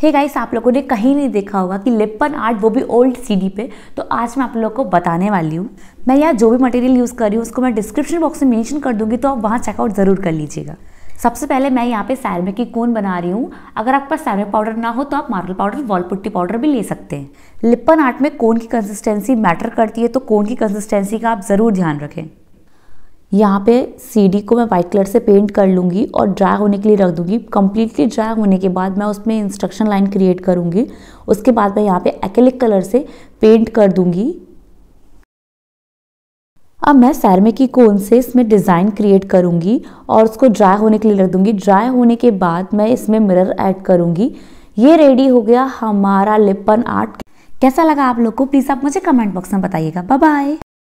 हे hey guys आप लोगों ने कहीं नहीं देखा होगा कि लिपन आर्ट वो भी ओल्ड सीडी पे तो आज मैं आप लोग को बताने वाली हूँ मैं यहाँ जो भी मटेरियल यूज़ कर रही हूँ उसको मैं डिस्क्रिप्शन बॉक्स में मेंशन कर दूँगी तो आप वहाँ चेकआउट ज़रूर कर लीजिएगा सबसे पहले मैं यहाँ पे सैरमे की कोन बना रही हूँ अगर आपके पास सैरमे पाउडर ना हो तो आप marble powder wall putty powder भी ले सकते हैं लिप्पन आर्ट में कोन की कंसिस्टेंसी मैटर करती है तो कोन की कंसिस्टेंसी का आप ज़रूर ध्यान रखें यहाँ पे सीडी को मैं वाइट कलर से पेंट कर लूँगी और ड्राई होने के लिए रख दूँगी कम्प्लीटली ड्राई होने के बाद मैं उसमें इंस्ट्रक्शन लाइन क्रिएट करूँगी उसके बाद मैं यहाँ पे एक्लिक कलर से पेंट कर दूँगी अब मैं सैरमे की कोन से इसमें डिज़ाइन क्रिएट करूँगी और उसको ड्राई होने के लिए रख दूँगी ड्राई होने के बाद मैं इसमें मिरर ऐड करूँगी ये रेडी हो गया हमारा लिपन आर्ट कैसा लगा आप लोग को प्लीज़ आप मुझे कमेंट बॉक्स में बताइएगा बाय